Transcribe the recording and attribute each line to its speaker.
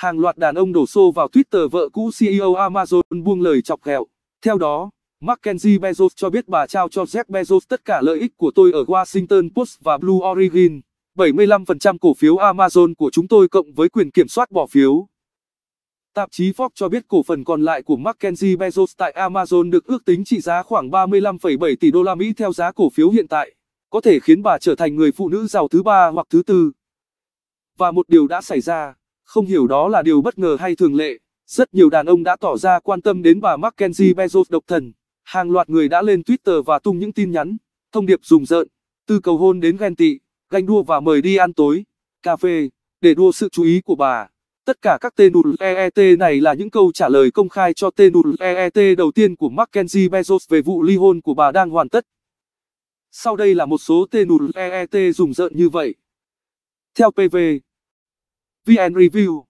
Speaker 1: hàng loạt đàn ông đổ xô vào Twitter vợ cũ CEO Amazon buông lời chọc ghẹo. Theo đó, Mackenzie Bezos cho biết bà trao cho Jeff Bezos tất cả lợi ích của tôi ở Washington Post và Blue Origin. 75% cổ phiếu Amazon của chúng tôi cộng với quyền kiểm soát bỏ phiếu. Tạp chí Forbes cho biết cổ phần còn lại của Mackenzie Bezos tại Amazon được ước tính trị giá khoảng 35,7 tỷ đô la Mỹ theo giá cổ phiếu hiện tại, có thể khiến bà trở thành người phụ nữ giàu thứ ba hoặc thứ tư. Và một điều đã xảy ra. Không hiểu đó là điều bất ngờ hay thường lệ, rất nhiều đàn ông đã tỏ ra quan tâm đến bà Mackenzie Bezos độc thần. Hàng loạt người đã lên Twitter và tung những tin nhắn, thông điệp rùng rợn, từ cầu hôn đến ghen tị, ganh đua và mời đi ăn tối, cà phê, để đua sự chú ý của bà. Tất cả các tên EET này là những câu trả lời công khai cho tên EET đầu tiên của Mackenzie Bezos về vụ ly hôn của bà đang hoàn tất. Sau đây là một số tên EET rùng rợn như vậy. Theo PV,
Speaker 2: VN Review